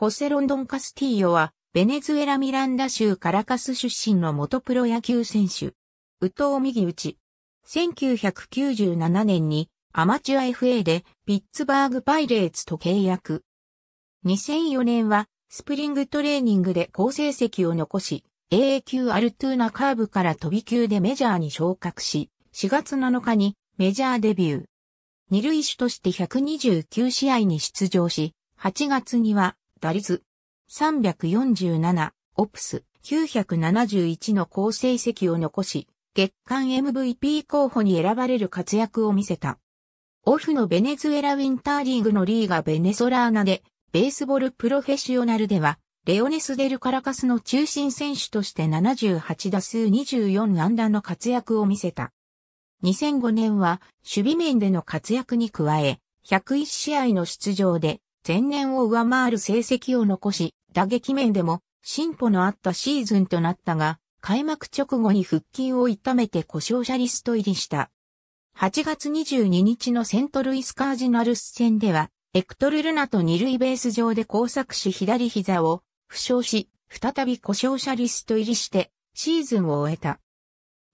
ホセ・ロンドン・カスティーヨは、ベネズエラ・ミランダ州カラカス出身の元プロ野球選手。宇藤右打ち。1997年にアマチュア FA でピッツバーグパイレーツと契約。2004年はスプリングトレーニングで好成績を残し、AA 級アルトゥーナカーブから飛び級でメジャーに昇格し、4月7日にメジャーデビュー。二塁手として129試合に出場し、8月には打率347、オプス971の好成績を残し、月間 MVP 候補に選ばれる活躍を見せた。オフのベネズエラウィンターリーグのリーガベネソラーナで、ベースボールプロフェッショナルでは、レオネス・デル・カラカスの中心選手として78打数24安打の活躍を見せた。2005年は守備面での活躍に加え、101試合の出場で前年を上回る成績を残し、打撃面でも進歩のあったシーズンとなったが、開幕直後に腹筋を痛めて故障者リスト入りした。8月22日のセントルイスカージナルス戦では、エクトル・ルナと二塁ベース上で交錯し左膝を負傷し、再び故障者リスト入りしてシーズンを終えた。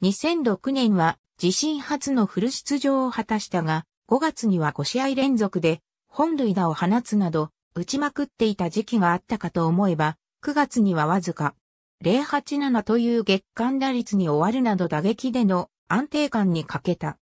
2006年は自身初のフル出場を果たしたが、5月には5試合連続で本塁打を放つなど、打ちまくっていた時期があったかと思えば、9月にはわずか、087という月間打率に終わるなど打撃での安定感に欠けた。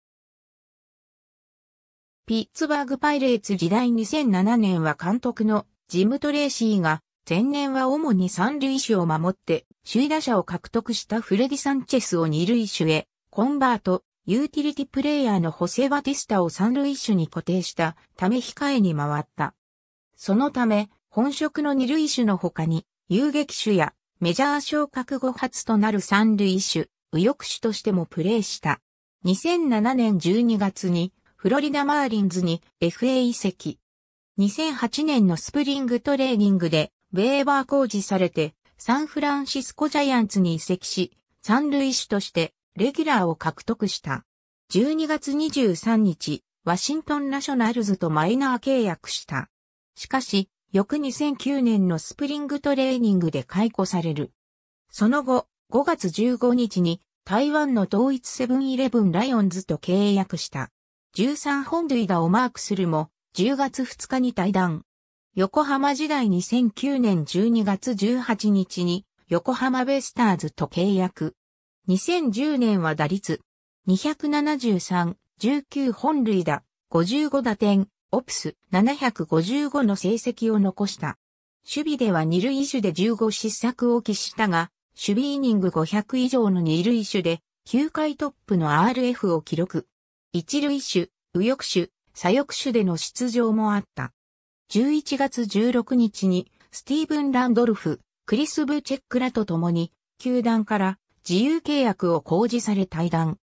ピッツバーグパイレーツ時代2007年は監督のジム・トレーシーが前年は主に三塁手を守って首位打者を獲得したフレディ・サンチェスを二塁手へコンバートユーティリティプレイヤーのホセ・バティスタを三塁手に固定したため控えに回った。そのため、本職の二塁手の他に、遊撃手やメジャー昇格後初となる三塁手、右翼手としてもプレーした。2007年12月に、フロリダ・マーリンズに FA 移籍。2008年のスプリングトレーニングで、ベーバー工事されて、サンフランシスコジャイアンツに移籍し、三塁手としてレギュラーを獲得した。12月23日、ワシントンナショナルズとマイナー契約した。しかし、翌2009年のスプリングトレーニングで解雇される。その後、5月15日に台湾の同一セブンイレブンライオンズと契約した。13本塁打をマークするも、10月2日に対談。横浜時代2009年12月18日に横浜ベイスターズと契約。2010年は打率273、19本塁打、55打点、オプス755の成績を残した。守備では二塁手で15失策を喫したが、守備イニング500以上の二塁手で9回トップの RF を記録。一塁手、右翼手、左翼手での出場もあった。11月16日にスティーブン・ランドルフ、クリス・ブチェックらと共に、球団から自由契約を公示され退団。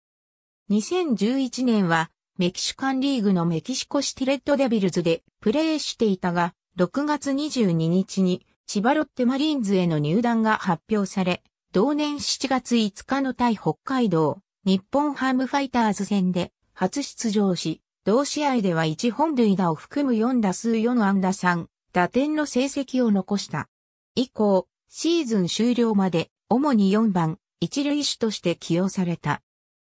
2011年はメキシカンリーグのメキシコシティレッドデビルズでプレーしていたが、6月22日に千葉ロッテマリーンズへの入団が発表され、同年7月5日の対北海道、日本ハムファイターズ戦で初出場し、同試合では1本塁打を含む4打数4安打3、打点の成績を残した。以降、シーズン終了まで、主に4番、一塁手として起用された。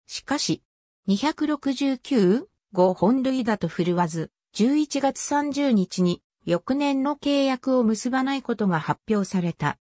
しかし、269 5本塁打と振るわず、11月30日に翌年の契約を結ばないことが発表された。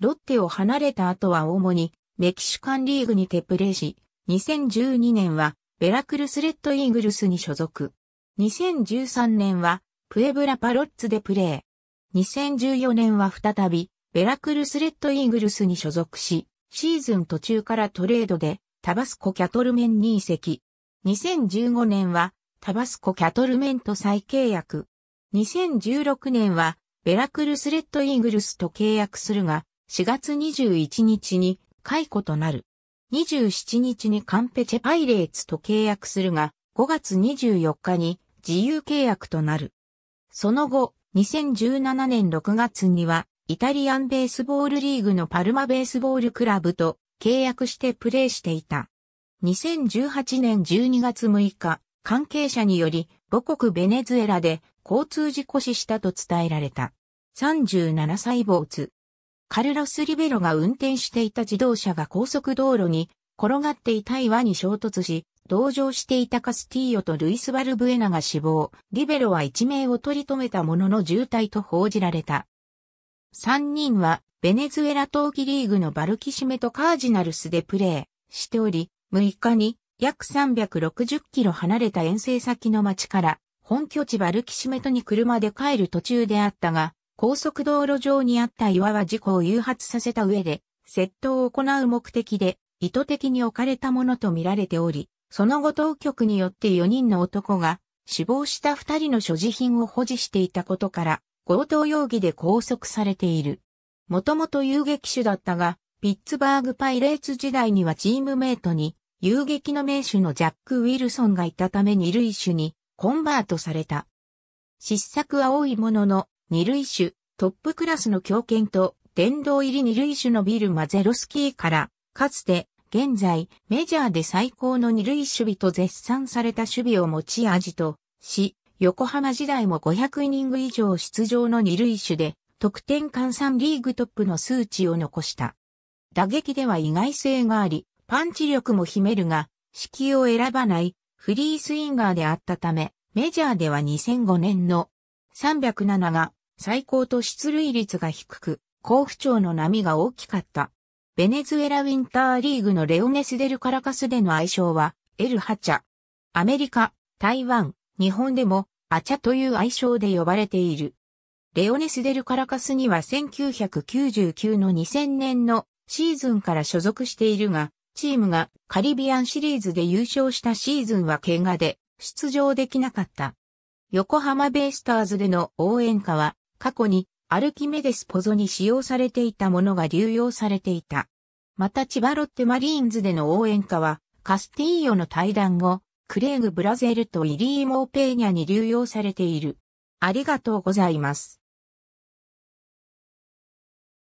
ロッテを離れた後は主にメキシカンリーグにてプレーし、2012年はベラクルスレッドイーグルスに所属。2013年はプエブラパロッツでプレー。2014年は再びベラクルスレッドイーグルスに所属し、シーズン途中からトレードでタバスコキャトルメンに移籍。2015年はタバスコキャトルメンと再契約。2016年はベラクルスレッドイーグルスと契約するが、4月21日に解雇となる。27日にカンペチェパイレーツと契約するが、5月24日に自由契約となる。その後、2017年6月にはイタリアンベースボールリーグのパルマベースボールクラブと契約してプレーしていた。2018年12月6日、関係者により母国ベネズエラで交通事故死したと伝えられた。37歳ツ。カルロス・リベロが運転していた自動車が高速道路に転がっていた岩に衝突し、同乗していたカスティーヨとルイス・バルブエナが死亡、リベロは一命を取り留めたものの重体と報じられた。3人はベネズエラ冬季リーグのバルキシメとカージナルスでプレーしており、6日に約360キロ離れた遠征先の町から本拠地バルキシメトに車で帰る途中であったが、高速道路上にあった岩は事故を誘発させた上で、窃盗を行う目的で意図的に置かれたものとみられており、その後当局によって4人の男が死亡した2人の所持品を保持していたことから、強盗容疑で拘束されている。もともと遊撃手だったが、ピッツバーグパイレーツ時代にはチームメイトに、遊撃の名手のジャック・ウィルソンがいたため二塁手にコンバートされた。失策は多いものの、二塁手、トップクラスの強肩と、殿堂入り二塁手のビル・マゼロスキーから、かつて、現在、メジャーで最高の二塁守備と絶賛された守備を持ち味とし、横浜時代も500イニング以上出場の二塁手で、得点換算リーグトップの数値を残した。打撃では意外性があり、パンチ力も秘めるが、指揮を選ばないフリースインガーであったため、メジャーでは2005年の307が最高と出塁率が低く、好不調の波が大きかった。ベネズエラウィンターリーグのレオネス・デル・カラカスでの愛称は、エル・ハチャ。アメリカ、台湾、日本でもアチャという愛称で呼ばれている。レオネス・デル・カラカスには1999の2000年のシーズンから所属しているが、チームがカリビアンシリーズで優勝したシーズンは怪我で出場できなかった。横浜ベイスターズでの応援歌は過去にアルキメデスポゾに使用されていたものが流用されていた。また千葉ロッテマリーンズでの応援歌はカスティーヨの対談後、クレーグ・ブラゼルとイリー・モーペーニャに流用されている。ありがとうございます。